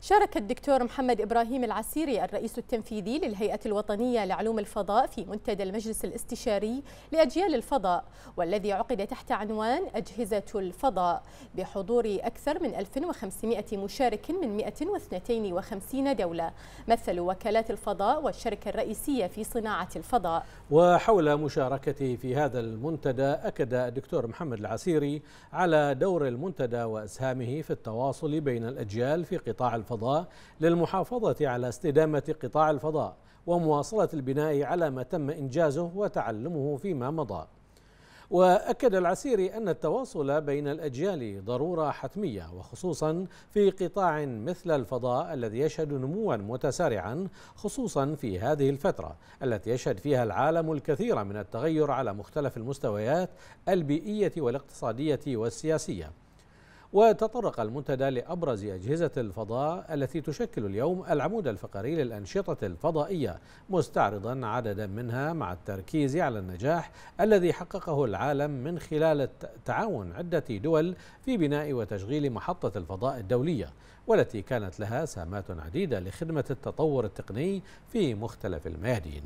شارك الدكتور محمد إبراهيم العسيري الرئيس التنفيذي للهيئة الوطنية لعلوم الفضاء في منتدى المجلس الاستشاري لأجيال الفضاء والذي عقد تحت عنوان أجهزة الفضاء بحضور أكثر من 1500 مشارك من 152 دولة مثلوا وكالات الفضاء والشركة الرئيسية في صناعة الفضاء وحول مشاركته في هذا المنتدى أكد الدكتور محمد العسيري على دور المنتدى وأسهامه في التواصل بين الأجيال في قطاع الفضاء الفضاء للمحافظة على استدامة قطاع الفضاء ومواصلة البناء على ما تم إنجازه وتعلمه فيما مضى واكد العسيري ان التواصل بين الاجيال ضروره حتميه وخصوصا في قطاع مثل الفضاء الذي يشهد نموا متسارعا خصوصا في هذه الفتره التي يشهد فيها العالم الكثير من التغير على مختلف المستويات البيئيه والاقتصاديه والسياسيه وتطرق المنتدى لأبرز أجهزة الفضاء التي تشكل اليوم العمود الفقري للأنشطة الفضائية مستعرضا عددا منها مع التركيز على النجاح الذي حققه العالم من خلال تعاون عدة دول في بناء وتشغيل محطة الفضاء الدولية والتي كانت لها سامات عديدة لخدمة التطور التقني في مختلف الميادين